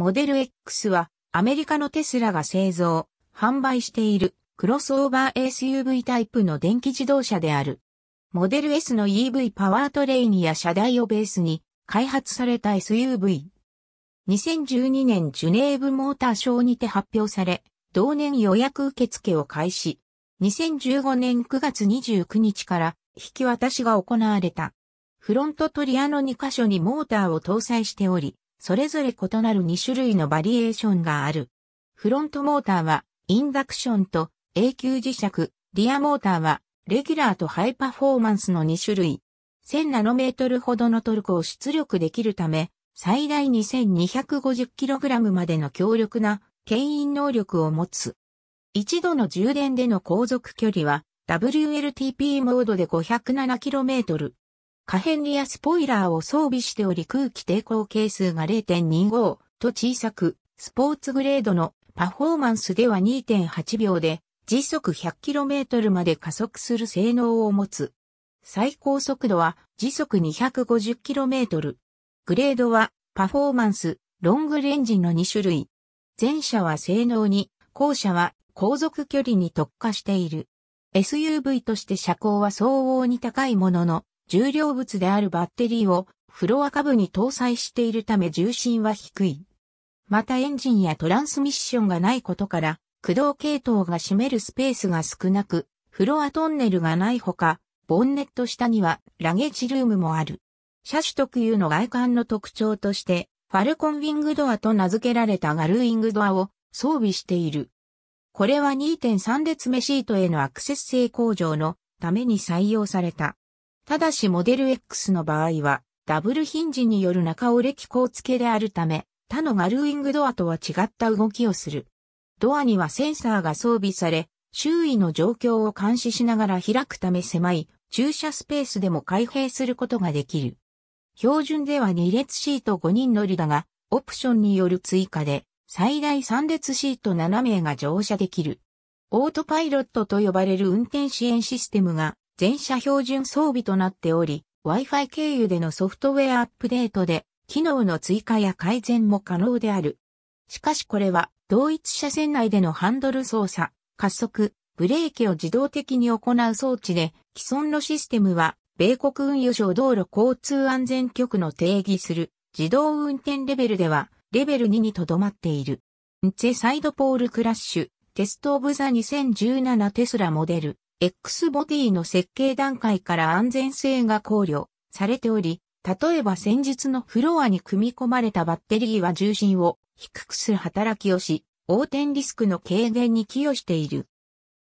モデル X はアメリカのテスラが製造、販売しているクロスオーバー SUV タイプの電気自動車である。モデル S の EV パワートレインや車台をベースに開発された SUV。2012年ジュネーブモーターショーにて発表され、同年予約受付を開始。2015年9月29日から引き渡しが行われた。フロントトリアの2箇所にモーターを搭載しており、それぞれ異なる2種類のバリエーションがある。フロントモーターは、インダクションと永久磁石、リアモーターは、レギュラーとハイパフォーマンスの2種類。1000ナノメートルほどのトルクを出力できるため、最大 2250kg までの強力な牽引能力を持つ。一度の充電での航続距離は WLTP モードで 507km、可変リアスポイラーを装備しており空気抵抗係数が0.25と小さく、スポーツグレードのパフォーマンスでは2.8秒で時速 100km まで加速する性能を持つ。最高速度は時速 250km。グレードはパフォーマンス、ロングレンジの2種類。前者は性能に、後者は航続距離に特化している。SUV として車高は相応に高いものの、重量物であるバッテリーをフロア下部に搭載しているため重心は低い。またエンジンやトランスミッションがないことから、駆動系統が占めるスペースが少なく、フロアトンネルがないほか、ボンネット下にはラゲージルームもある。車種特有の外観の特徴として、ファルコンウィングドアと名付けられたガルーイングドアを装備している。これは2.3列目シートへのアクセス性向上のために採用された。ただしモデル X の場合は、ダブルヒンジによる中折れ機構付けであるため、他のガルウィングドアとは違った動きをする。ドアにはセンサーが装備され、周囲の状況を監視しながら開くため狭い駐車スペースでも開閉することができる。標準では2列シート5人乗りだが、オプションによる追加で最大3列シート7名が乗車できる。オートパイロットと呼ばれる運転支援システムが全車標準装備となっており、Wi-Fi 経由でのソフトウェアアップデートで、機能の追加や改善も可能である。しかしこれは、同一車線内でのハンドル操作、加速、ブレーキを自動的に行う装置で、既存のシステムは、米国運輸省道路交通安全局の定義する自動運転レベルでは、レベル2にとどまっている。チェサイドポールクラッシュ、テストオブザ2017テスラモデル X ボディの設計段階から安全性が考慮されており、例えば先日のフロアに組み込まれたバッテリーは重心を低くする働きをし、横転リスクの軽減に寄与している。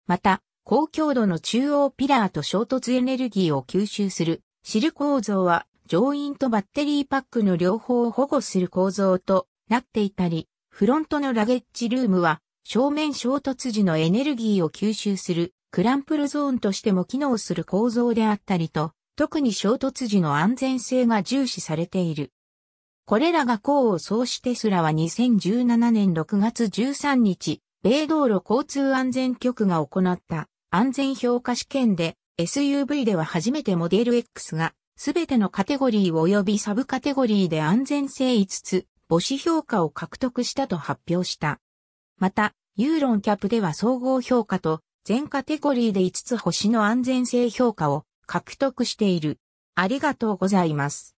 また、高強度の中央ピラーと衝突エネルギーを吸収するシル構造は乗員とバッテリーパックの両方を保護する構造となっていたり、フロントのラゲッジルームは正面衝突時のエネルギーを吸収するクランプルゾーンとしても機能する構造であったりと、特に衝突時の安全性が重視されている。これらが功を奏してスラは2017年6月13日、米道路交通安全局が行った安全評価試験で SUV では初めてモデル X がすべてのカテゴリー及びサブカテゴリーで安全性5つ母子評価を獲得したと発表した。また、ユーロンキャップでは総合評価と全カテゴリーで5つ星の安全性評価を獲得している。ありがとうございます。